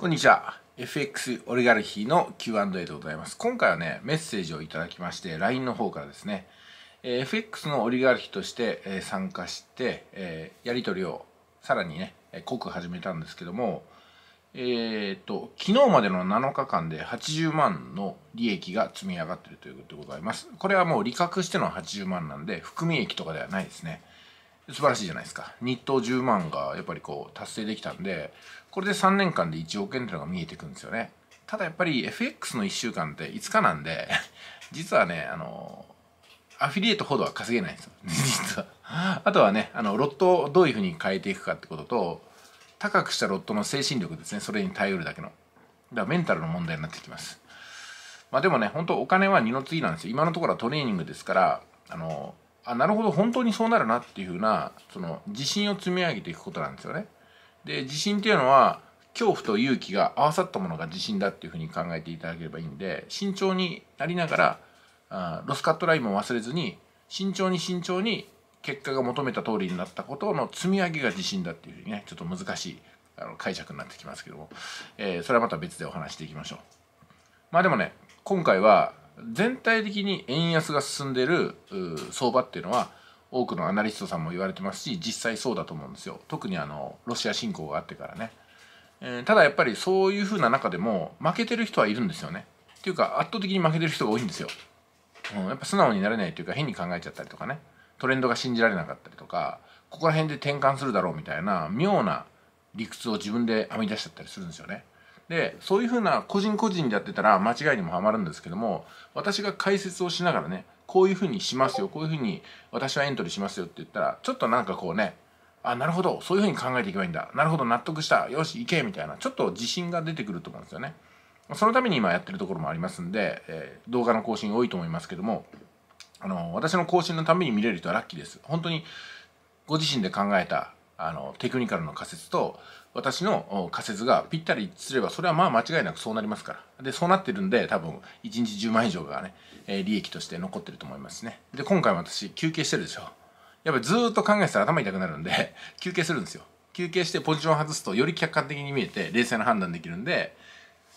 こんにちは。FX オリガルヒの Q&A でございます。今回はね、メッセージをいただきまして、LINE の方からですね、FX のオリガルヒとして参加して、やり取りをさらにね、濃く始めたんですけども、えっ、ー、と、昨日までの7日間で80万の利益が積み上がっているということでございます。これはもう利確しての80万なんで、含み益とかではないですね。素晴らしいじゃないですか日当10万がやっぱりこう達成できたんでこれで3年間で1億円っていうのが見えてくるんですよねただやっぱり FX の1週間って5日なんで 実はねあのアフィリエイトほどは稼げないんですよ 実はあとはねあのロットをどういうふうに変えていくかってことと高くしたロットの精神力ですねそれに頼るだけのだからメンタルの問題になってきますまあでもね本当お金は二の次なんですよ今のところはトレーニングですからあのあなるほど本当にそうなるなっていうふうなその自信を積み上げていくことなんですよね。で自信っていうのは恐怖と勇気が合わさったものが自信だっていうふうに考えていただければいいんで慎重になりながらあロスカットラインも忘れずに慎重に慎重に結果が求めた通りになったことの積み上げが自信だっていうふうにねちょっと難しいあの解釈になってきますけども、えー、それはまた別でお話していきましょう。まあでもね今回は全体的に円安が進んでる相場っていうのは多くのアナリストさんも言われてますし実際そうだと思うんですよ特にあのロシア侵攻があってからね、えー、ただやっぱりそういうふうな中でも負けてる人はいるんですよねっていうか圧倒的に負けてる人が多いんですよ、うん、やっぱ素直になれないというか変に考えちゃったりとかねトレンドが信じられなかったりとかここら辺で転換するだろうみたいな妙な理屈を自分で編み出しちゃったりするんですよねでそういうふうな個人個人でやってたら間違いにもはまるんですけども私が解説をしながらねこういうふうにしますよこういうふうに私はエントリーしますよって言ったらちょっとなんかこうねあなるほどそういうふうに考えていけばいいんだなるほど納得したよし行けみたいなちょっと自信が出てくると思うんですよねそのために今やってるところもありますんで、えー、動画の更新多いと思いますけどもあの私の更新のために見れる人はラッキーです本当にご自身で考えたあのテクニカルの仮説と私の仮説がぴったりすればそれはまあ間違いなくそうなりますからでそうなってるんで多分1日10万以上がね、え利益として残ってると思いますねで今回も私休憩してるでしょやっぱずっと考えてたら頭痛くなるんで 休憩するんですよ休憩してポジション外すとより客観的に見えて冷静な判断できるんで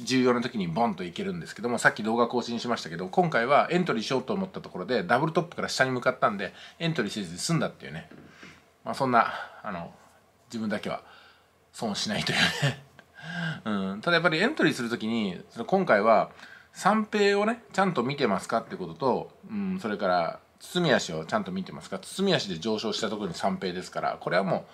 重要な時にボンといけるんですけどもさっき動画更新しましたけど今回はエントリーしようと思ったところでダブルトップから下に向かったんでエントリーせずに済んだっていうね、まあ、そんなあの自分だけは損しないというねうん、ただやっぱりエントリーする時にその今回は三平をねちゃんと見てますかってことと、うん、それから包み足をちゃんと見てますか包み足で上昇したところに三平ですからこれはもう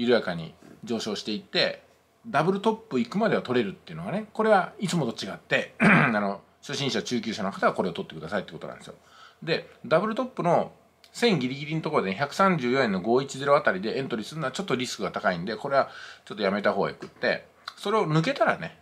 緩やかに上昇していってダブルトップ行くまでは取れるっていうのがねこれはいつもと違って あの初心者中級者の方はこれを取ってくださいってことなんですよ。でダブルトップの1000ギリギリのところで、ね、134円の510あたりでエントリーするのはちょっとリスクが高いんで、これはちょっとやめた方がよくって、それを抜けたらね、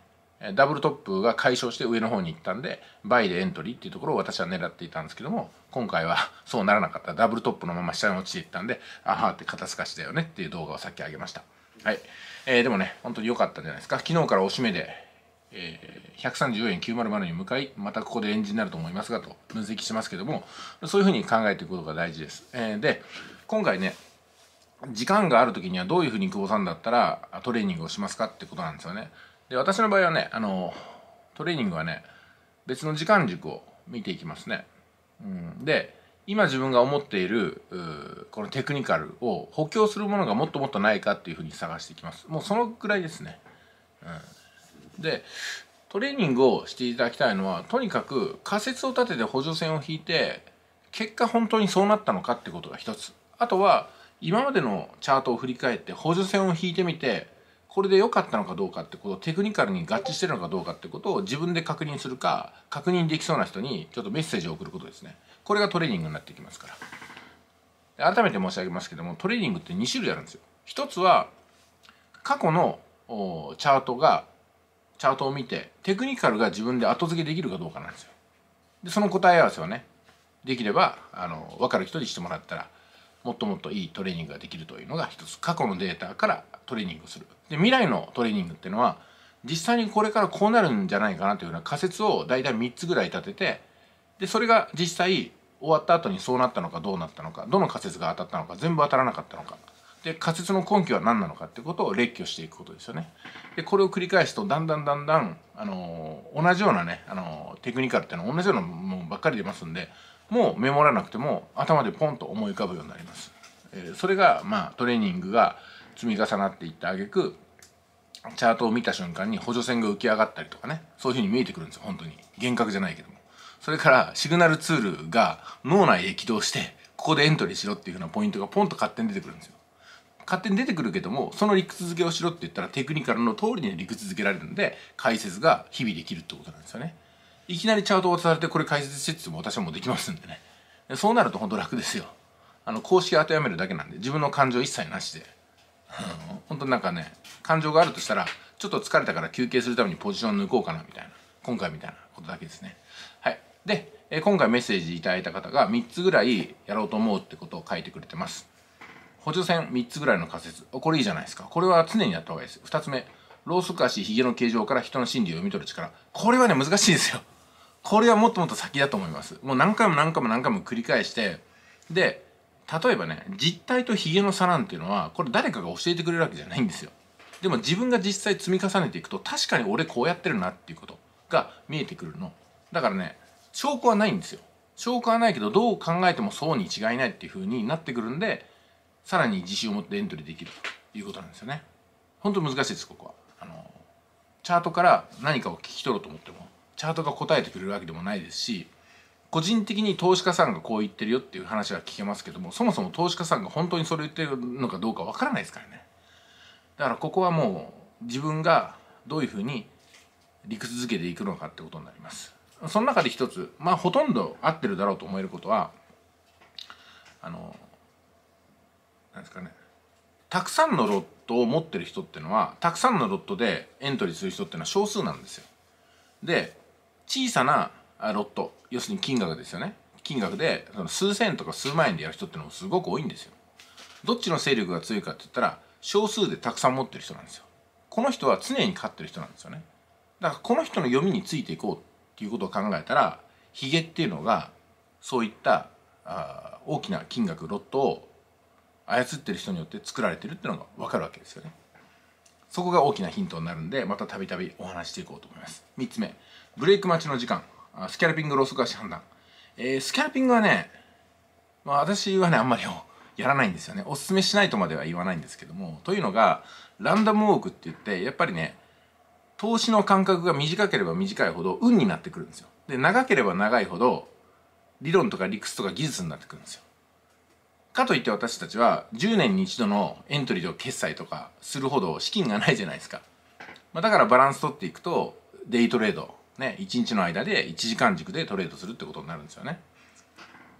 ダブルトップが解消して上の方に行ったんで、倍でエントリーっていうところを私は狙っていたんですけども、今回は そうならなかった。ダブルトップのまま下に落ちていったんで、あはーって肩透かしだよねっていう動画をさっきあげました。はい。えー、でもね、本当に良かったんじゃないですか。昨日から押し目で、え134円900に向かいまたここで円陣になると思いますがと分析しますけどもそういうふうに考えていくことが大事です。えー、で今回ね時間がある時にはどういうふうに久保さんだったらトレーニングをしますかってことなんですよね。で私の場合はねあのトレーニングはね別の時間軸を見ていきますね。うん、で今自分が思っているこのテクニカルを補強するものがもっともっとないかっていうふうに探していきます。もうそのくらいですね。うんでトレーニングをしていただきたいのはとにかく仮説を立てて補助線を引いて結果本当にそうなったのかってことが一つあとは今までのチャートを振り返って補助線を引いてみてこれで良かったのかどうかってことテクニカルに合致してるのかどうかってことを自分で確認するか確認できそうな人にちょっとメッセージを送ることですねこれがトレーニングになってきますから改めて申し上げますけどもトレーニングって2種類あるんですよ一つは過去のチャートがチャートを見てテクニカルが自分で後付けできるかどうかなんですよ。でその答え合わせをねできればあの分かる人にしてもらったらもっともっといいトレーニングができるというのが一つ過去のデータからトレーニングするで未来のトレーニングっていうのは実際にこれからこうなるんじゃないかなというような仮説を大体3つぐらい立ててでそれが実際終わった後にそうなったのかどうなったのかどの仮説が当たったのか全部当たらなかったのかで仮説の根拠は何なのかってことを列挙していくことですよね。でこれを繰り返すとだんだんだんだん、あの同じようなね、あのテクニカルっていうのは同じようなものばっかり出ますんでもうメモらなくても頭でポンと思い浮かぶようになります。えー、それが、まあ、トレーニングが積み重なっていったげくチャートを見た瞬間に補助線が浮き上がったりとかねそういうふうに見えてくるんですよ本当に幻覚じゃないけどもそれからシグナルツールが脳内で起動してここでエントリーしろっていうふうなポイントがポンと勝手に出てくるんですよ勝手に出てくるけどもその理屈付けをしろって言ったらテクニカルの通りに理屈付けられるんで解説が日々できるってことなんですよねいきなりチャートを渡されてこれ解説してっても私はもうできますんでねそうなると本当楽ですよあの公式当てはめるだけなんで自分の感情一切なしで本当なんかね感情があるとしたらちょっと疲れたから休憩するためにポジション抜こうかなみたいな今回みたいなことだけですねはいで今回メッセージ頂いた方が3つぐらいやろうと思うってことを書いてくれてます補助線3つぐらいの仮説。これいいじゃないですか。これは常にやった方がいいです。2つ目。ローソク足、ヒゲの形状から人の心理を読み取る力。これはね、難しいですよ。これはもっともっと先だと思います。もう何回も何回も何回も繰り返して、で、例えばね、実体とヒゲの差なんていうのは、これ誰かが教えてくれるわけじゃないんですよ。でも自分が実際積み重ねていくと、確かに俺こうやってるなっていうことが見えてくるの。だからね、証拠はないんですよ。証拠はないけど、どう考えてもそうに違いないっていう風になってくるんで、さらに自信を持ってエントリーできるということなんですよね本当難しいですここはあのチャートから何かを聞き取ろうと思ってもチャートが答えてくれるわけでもないですし個人的に投資家さんがこう言ってるよっていう話は聞けますけどもそもそも投資家さんが本当にそれ言ってるのかどうかわからないですからねだからここはもう自分がどういうふうに理屈づけていくのかってことになりますその中で一つまあほとんど合ってるだろうと思えることはあのなんですかねたくさんのロットを持ってる人ってのはたくさんのロットでエントリーする人ってのは少数なんですよ。で小さなロット要するに金額ですよね金額でその数千円とか数万円でやる人ってのもすごく多いんですよ。どっちの勢力が強いかって言ったら少数でたくさん持ってる人なんですよ。この人は常に勝ってる人なんですよね。だからこの人の読みについていこうっていうことを考えたらヒゲっていうのがそういったあ大きな金額ロットを操ってる人によって作られてるっていうのが分かるわけですよねそこが大きなヒントになるんでまたたびたびお話していこうと思います3つ目ブレイク待ちの時間スキャルピングローソし判断、えー、スキャルピングはね、まあ、私はねあんまりやらないんですよねおすすめしないとまでは言わないんですけどもというのがランダムウォークって言ってやっぱりね投資の間隔が短ければ短いほど運になってくるんですよで長ければ長いほど理論とか理屈とか技術になってくるんですよかといって私たちは10年に一度のエントリーと決済とかするほど資金がないじゃないですか、まあ、だからバランス取っていくとデイトレードね1日の間で1時間軸でトレードするってことになるんですよね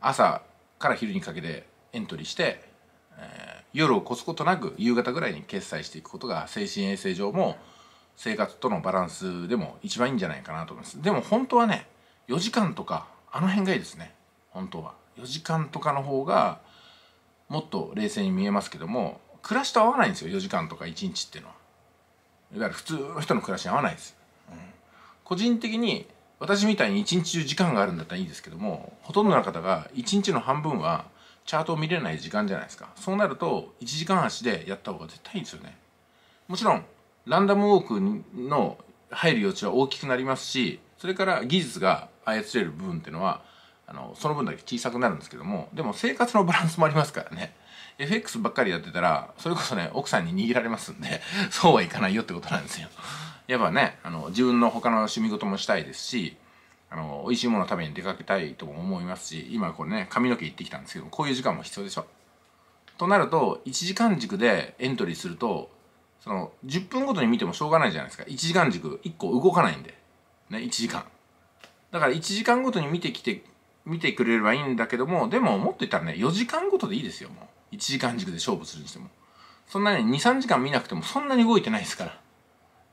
朝から昼にかけてエントリーして、えー、夜を越すことなく夕方ぐらいに決済していくことが精神衛生上も生活とのバランスでも一番いいんじゃないかなと思いますでも本当はね4時間とかあの辺がいいですね本当は4時間とかの方がもっと冷静に見えますけども暮らしと合わないんですよ4時間とか1日っていうのは。いわゆる普通の人の暮らしに合わないです。うん、個人的に私みたいに一日中時間があるんだったらいいですけどもほとんどの方が一日の半分はチャートを見れない時間じゃないですかそうなると1時間足でやった方が絶対いいですよねもちろんランダムウォークの入る余地は大きくなりますしそれから技術が操れる部分っていうのはあのその分だけ小さくなるんですけどもでも生活のバランスもありますからね FX ばっかりやってたらそれこそね奥さんに握られますんで そうはいかないよってことなんですよやっぱねあの自分の他の趣味事もしたいですしあの美味しいもの食べに出かけたいとも思いますし今これね髪の毛行ってきたんですけどこういう時間も必要でしょとなると1時間軸でエントリーするとその10分ごとに見てもしょうがないじゃないですか1時間軸1個動かないんでね1時間だから1時間ごとに見てきて見てくれればいいんだけども、でももっと言ったらね、4時間ごとでいいですよ、もう。1時間軸で勝負するにしても。そんなに2、3時間見なくてもそんなに動いてないですから。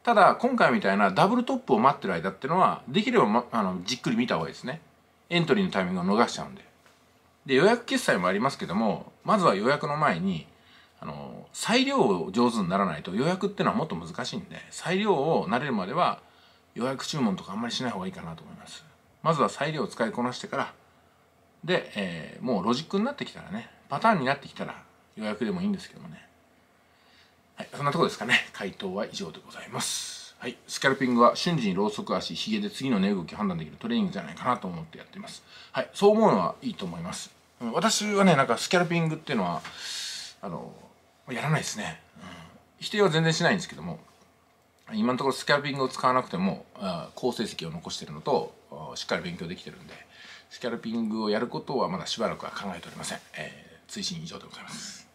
ただ、今回みたいなダブルトップを待ってる間ってのは、できれば、ま、あの、じっくり見た方がいいですね。エントリーのタイミングを逃しちゃうんで。で、予約決済もありますけども、まずは予約の前に、あの、裁量を上手にならないと予約ってのはもっと難しいんで、裁量を慣れるまでは予約注文とかあんまりしない方がいいかなと思います。まずは裁量を使いこなしてからで、えー、もうロジックになってきたらね、パターンになってきたら予約でもいいんですけどもね。はい、そんなとこですかね。回答は以上でございます。はい、スキャルピングは瞬時にロウソク足、ヒゲで次の値動き判断できるトレーニングじゃないかなと思ってやっています。はい、そう思うのはいいと思います。私はね、なんかスキャルピングっていうのは、あの、やらないですね。うん、否定は全然しないんですけども、今のところスキャルピングを使わなくても、好成績を残してるのと、しっかり勉強できてるんで、スキャルピングをやることはまだしばらくは考えておりません。えー、追伸以上でございます。